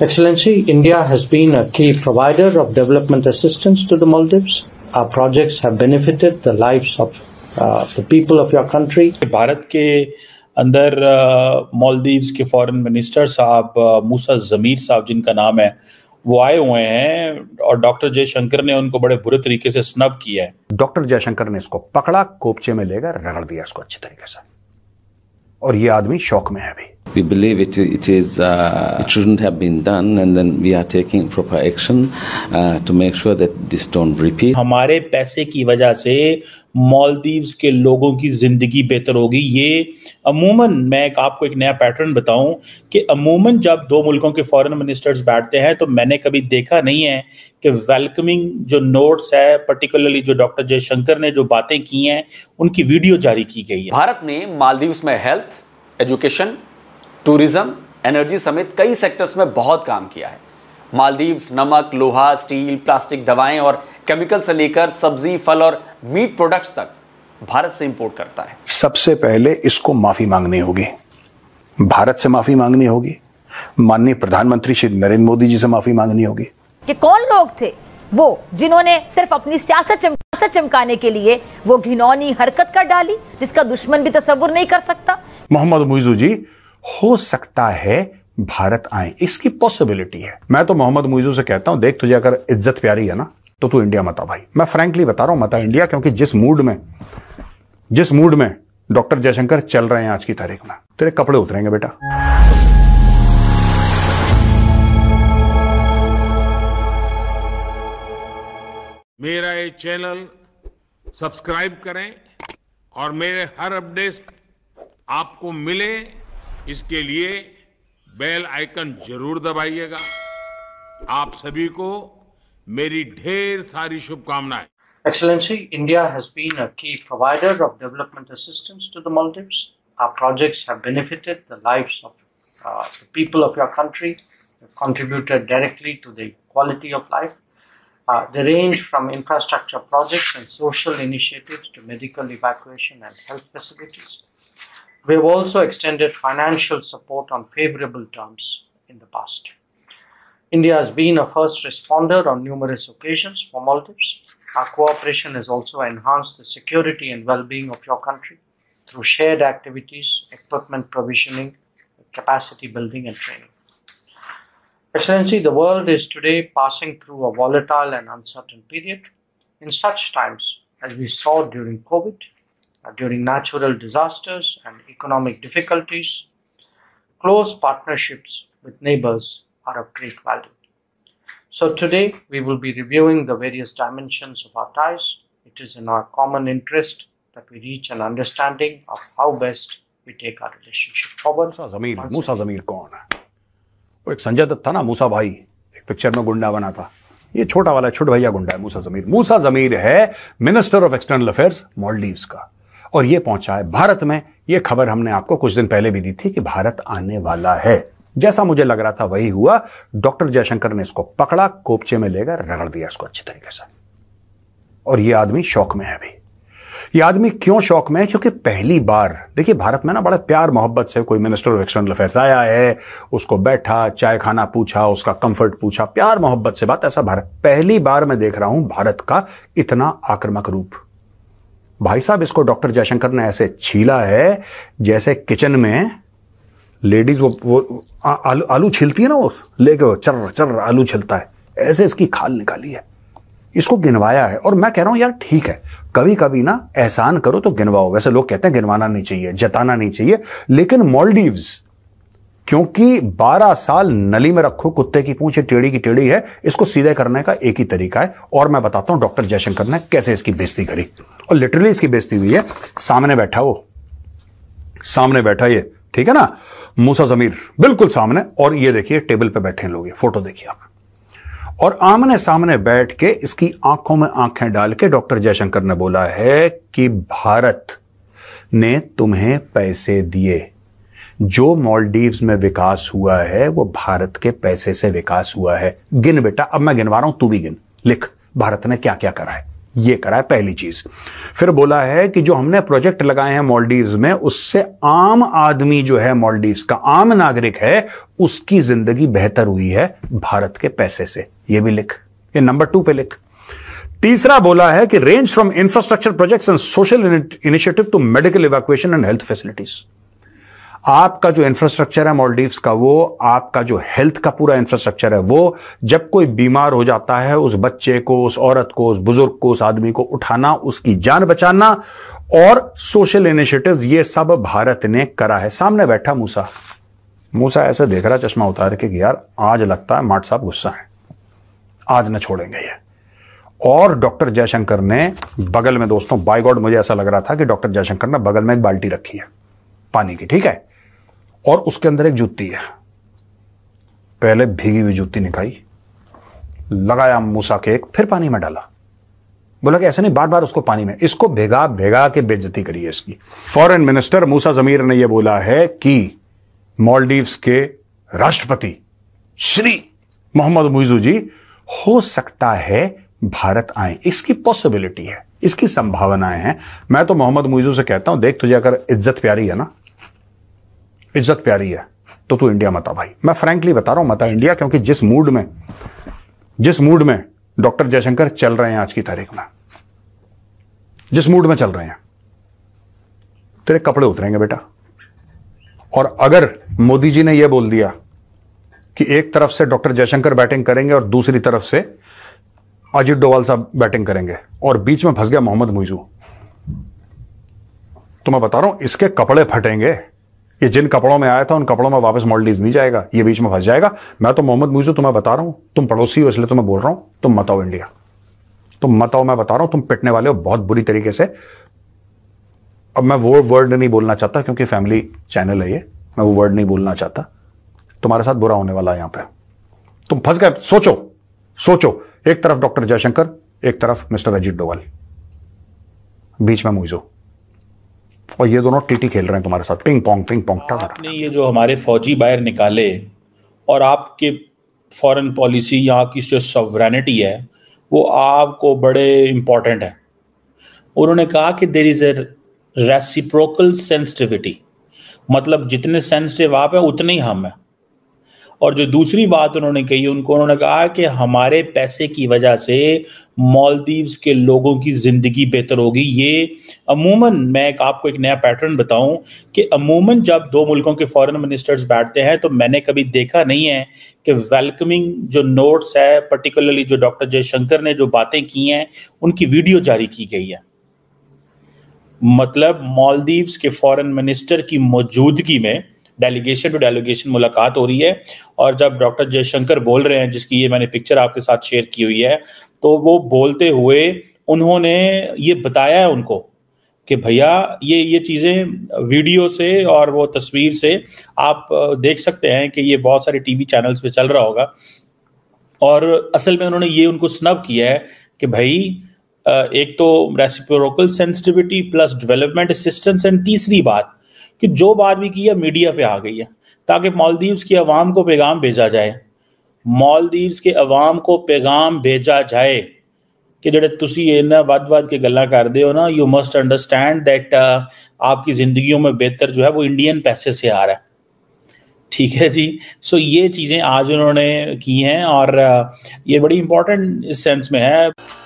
Excellency, India has been a key provider of development assistance to the Maldives. Our projects have benefited the lives of uh, the people of your country. Bharat के अंदर मालदीव्स के foreign minister साहब मूसा ज़मीर साहब जिनका नाम है वो आए हुए हैं और डॉक्टर जयशंकर ने उनको बड़े बुरे तरीके से स्नब किया है डॉक्टर जयशंकर ने इसको पकड़ा कोपचे में लेकर रगड़ दिया इसको अच्छी तरीके से और ये आदमी शौक में है अभी We believe it, it is, uh, it shouldn't have been done and then we are taking proper action uh, to make sure that this don't repeat. हमारे पैसे की वजह से मालदीव्स के लोगों की ज़िंदगी बेहतर होगी ये अमूमन मैं एक आपको एक नया पैटर्न बताऊं कि अमूमन जब दो मुल्कों के फॉरेन मिनिस्टर्स बैठते हैं तो मैंने कभी देखा नहीं है कि वेलकमिंग जो नोट्स है पर्टिकुलरली जो डॉक्टर जयशंकर ने जो बातें की हैं उनकी वीडियो जारी की गई है भारत ने मालदीव्स में हेल्थ एजुकेशन टूरिज्म एनर्जी समेत कई सेक्टर्स में बहुत काम किया है मालदीव्स नमक लोहा स्टील प्लास्टिक दवाएं और केमिकल से लेकर सब्जी फल और मीट प्रोडक्ट्स तक भारत से इंपोर्ट करता है सबसे पहले इसको माफी मांगनी होगी भारत से माफी मांगनी होगी माननीय प्रधानमंत्री श्री नरेंद्र मोदी जी से माफी मांगनी होगी कि कौन लोग थे वो जिन्होंने सिर्फ अपनी सियासत चमकाने चमकाने के लिए वो घिनौनी हरकत कर डाली जिसका दुश्मन भी तस्वुर नहीं कर सकता मोहम्मद मुइजू जी हो सकता है भारत आए इसकी पॉसिबिलिटी है मैं तो मोहम्मद मुइजू से कहता हूं देख तुझे अगर इज्जत प्यारी है ना तो तू इंडिया मता भाई मैं फ्रेंकली बता रहा हूं मता इंडिया क्योंकि जिस मूड में जिस मूड में डॉक्टर जयशंकर चल रहे हैं आज की तारीख में तेरे कपड़े उतरेंगे बेटा मेरा ये चैनल सब्सक्राइब करें और मेरे हर अपडेट आपको मिले इसके लिए बेल आइकन जरूर दबाइएगा आप सभी को मेरी ढेर सारी शुभकामनाएं Excellency, India has been a key provider of development assistance to the Maldives. Our projects have benefited the lives of uh, the people of your country, have contributed directly to the quality of life. Uh, they range from infrastructure projects and social initiatives to medical evacuation and health facilities. We have also extended financial support on favorable terms in the past. India has been a first responder on numerous occasions for Maldives. Our cooperation has also enhanced the security and well being of your country through shared activities, equipment provisioning, capacity building, and training. Excellency, the world is today passing through a volatile and uncertain period. In such times, as we saw during COVID, during natural disasters and economic difficulties, close partnerships with neighbors are of great value. So today we will be reviewing the various dimensions of our ties. It is in our common interest that we reach an understanding of how best we take our relationship forward. Musa Zameer, Musa Zameer, जमीर कौन है? वो एक संजय दत्त था ना मूसा भाई, एक picture में गुंडा बना था। ये छोटा वाला छुट भैया गुंडा है मूसा जमीर। मूसा जमीर है minister of external affairs Maldives का। और ये पहुंचा है भारत में ये खबर हमने आपको कुछ दिन पहले भी दी थी कि भारत आने वाला है जैसा मुझे लग रहा था वही हुआ डॉक्टर जयशंकर ने इसको पकड़ा कोपचे में लेकर रगड़ दिया इसको अच्छी तरीके से और यह आदमी शौक में है अभी यह आदमी क्यों शौक में है क्योंकि पहली बार देखिए भारत में ना बड़े प्यार मोहब्बत से कोई मिनिस्टर ऑफ एक्सटर्नल अफेयर्स आया है उसको बैठा चाय खाना पूछा उसका कंफर्ट पूछा प्यार मोहब्बत से बात ऐसा भारत पहली बार मैं देख रहा हूं भारत का इतना आक्रामक रूप भाई साहब इसको डॉक्टर जयशंकर ने ऐसे छीला है जैसे किचन में लेडीज वो वो आ, आलू आलू छीलती है ना वो लेके चर चर आलू छिलता है ऐसे इसकी खाल निकाली है इसको गिनवाया है और मैं कह रहा हूं यार ठीक है कभी कभी ना एहसान करो तो गिनवाओ वैसे लोग कहते हैं गिनवाना नहीं चाहिए जताना नहीं चाहिए लेकिन मॉलडीव्स क्योंकि 12 साल नली में रखो कुत्ते की पूछ टेढ़ी की टेढ़ी है इसको सीधे करने का एक ही तरीका है और मैं बताता हूं डॉक्टर जयशंकर ने कैसे इसकी बेइज्जती करी और लिटरली इसकी बेइज्जती हुई है सामने बैठा हो सामने बैठा ये ठीक है ना मूसा जमीर बिल्कुल सामने और ये देखिए टेबल पे बैठे लोग फोटो देखिए आप और आमने सामने बैठ के इसकी आंखों में आंखें डाल के डॉक्टर जयशंकर ने बोला है कि भारत ने तुम्हें पैसे दिए जो मॉलडीव्स में विकास हुआ है वो भारत के पैसे से विकास हुआ है गिन बेटा अब मैं गिनवा रहा हूं तू भी गिन लिख भारत ने क्या क्या करा है ये करा है पहली चीज फिर बोला है कि जो हमने प्रोजेक्ट लगाए हैं मॉलडीव में उससे आम आदमी जो है मॉलडीव का आम नागरिक है उसकी जिंदगी बेहतर हुई है भारत के पैसे से ये भी लिख ये नंबर टू पे लिख तीसरा बोला है कि range from infrastructure projects and social initiative to medical evacuation and health facilities आपका जो इंफ्रास्ट्रक्चर है मॉलडीव्स का वो आपका जो हेल्थ का पूरा इंफ्रास्ट्रक्चर है वो जब कोई बीमार हो जाता है उस बच्चे को उस औरत को उस बुजुर्ग को उस आदमी को उठाना उसकी जान बचाना और सोशल इनिशिएटिव्स ये सब भारत ने करा है सामने बैठा मूसा मूसा ऐसे देख रहा चश्मा उतार के कि यार आज लगता है माट साहब गुस्सा है आज ना छोड़ेंगे ये और डॉक्टर जयशंकर ने बगल में दोस्तों बाय गॉड मुझे ऐसा लग रहा था कि डॉक्टर जयशंकर ने बगल में एक बाल्टी रखी है पानी की ठीक है और उसके अंदर एक जूती है पहले भीगी हुई जूती निकाली लगाया मूसा के एक फिर पानी में डाला बोला कि ऐसे नहीं बार बार उसको पानी में इसको भेगा भेगा के बेजती करिए इसकी फॉरेन मिनिस्टर मूसा जमीर ने यह बोला है कि मॉलडीव के राष्ट्रपति श्री मोहम्मद मुइजू जी हो सकता है भारत आए इसकी पॉसिबिलिटी है इसकी संभावनाएं हैं मैं तो मोहम्मद मुइजू से कहता हूं देख तुझे अगर इज्जत प्यारी है ना इज्जत प्यारी है तो तू इंडिया मत आ भाई मैं फ्रेंकली बता रहा हूं मत आ इंडिया क्योंकि जिस मूड में जिस मूड में डॉक्टर जयशंकर चल रहे हैं आज की तारीख में जिस मूड में चल रहे हैं तेरे कपड़े उतरेंगे बेटा और अगर मोदी जी ने यह बोल दिया कि एक तरफ से डॉक्टर जयशंकर बैटिंग करेंगे और दूसरी तरफ से अजीत डोवाल साहब बैटिंग करेंगे और बीच में फंस गया मोहम्मद मुइजू तो मैं बता रहा हूं इसके कपड़े फटेंगे कि जिन कपड़ों में आया था उन कपड़ों में वापस मॉल्डीज नहीं जाएगा ये बीच में फंस जाएगा मैं तो मोहम्मद मुझे तुम्हें बता रहा हूं तुम पड़ोसी हो इसलिए तुम्हें बोल रहा हूं तुम मत आओ इंडिया तुम मत आओ मैं बता रहा हूं तुम पिटने वाले हो बहुत बुरी तरीके से अब मैं वो वर्ड नहीं बोलना चाहता क्योंकि फैमिली चैनल है ये मैं वो वर्ड नहीं बोलना चाहता तुम्हारे साथ बुरा होने वाला है यहां पर तुम फंस गए सोचो सोचो एक तरफ डॉक्टर जयशंकर एक तरफ मिस्टर अजीत डोवाल बीच में मुझो और ये दोनों टीटी खेल रहे हैं तुम्हारे साथ पिंग पोंग पिंग पोंग आपने ये जो हमारे फौजी बाहर निकाले और आपके फॉरेन पॉलिसी या आपकी जो सॉवरेनिटी है वो आपको बड़े इम्पोर्टेंट है उन्होंने कहा कि there is a reciprocal sensitivity मतलब जितने सेंसिटिव आप हैं उतने ही हम हैं और जो दूसरी बात उन्होंने कही उनको उन्होंने कहा कि हमारे पैसे की वजह से मालदीव्स के लोगों की ज़िंदगी बेहतर होगी ये अमूमन मैं एक आपको एक नया पैटर्न बताऊं कि अमूमन जब दो मुल्कों के फॉरेन मिनिस्टर्स बैठते हैं तो मैंने कभी देखा नहीं है कि वेलकमिंग जो नोट्स है पर्टिकुलरली जो डॉक्टर जयशंकर ने जो बातें की हैं उनकी वीडियो जारी की गई है मतलब मालदीव्स के फॉरेन मिनिस्टर की मौजूदगी में डेलीगेशन टू डेलीगेशन मुलाकात हो रही है और जब डॉक्टर जयशंकर बोल रहे हैं जिसकी ये मैंने पिक्चर आपके साथ शेयर की हुई है तो वो बोलते हुए उन्होंने ये बताया है उनको कि भैया ये ये चीज़ें वीडियो से और वो तस्वीर से आप देख सकते हैं कि ये बहुत सारे टीवी चैनल्स पे चल रहा होगा और असल में उन्होंने ये उनको स्नब किया है कि भाई एक तो reciprocal sensitivity plus development assistance and तीसरी बात कि जो भी की है मीडिया पे आ गई है ताकि मालदीव्स की अवाम को पैगाम भेजा जाए मालदीव्स के अवाम को पैगाम भेजा जाए कि ਜਿਹੜੇ ਤੁਸੀਂ वाद ਵੱਧ-ਵੱਧ ਕੇ ਗੱਲਾਂ ਕਰਦੇ ਹੋ ਨਾ ਯੂ ਮਸਟ ਅੰਡਰਸਟੈਂਡ आपकी ज़िंदगियों में बेहतर जो है वो इंडियन पैसे से आ रहा है ठीक है जी सो ये चीज़ें आज उन्होंने की हैं और uh, ये बड़ी इंपॉर्टेंट इस सेंस में है